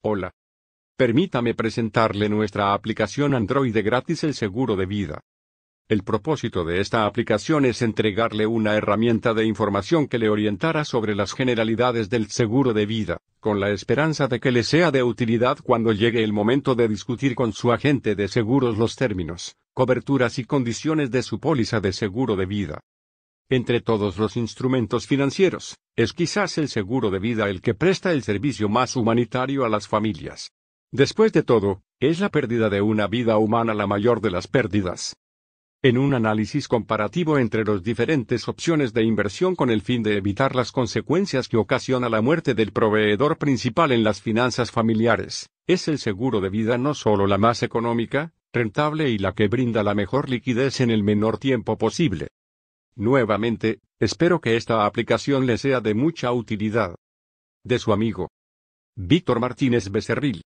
Hola. Permítame presentarle nuestra aplicación Android gratis El Seguro de Vida. El propósito de esta aplicación es entregarle una herramienta de información que le orientara sobre las generalidades del seguro de vida, con la esperanza de que le sea de utilidad cuando llegue el momento de discutir con su agente de seguros los términos, coberturas y condiciones de su póliza de seguro de vida. Entre todos los instrumentos financieros, es quizás el seguro de vida el que presta el servicio más humanitario a las familias. Después de todo, es la pérdida de una vida humana la mayor de las pérdidas. En un análisis comparativo entre las diferentes opciones de inversión con el fin de evitar las consecuencias que ocasiona la muerte del proveedor principal en las finanzas familiares, es el seguro de vida no solo la más económica, rentable y la que brinda la mejor liquidez en el menor tiempo posible. Nuevamente, Espero que esta aplicación le sea de mucha utilidad. De su amigo. Víctor Martínez Becerril.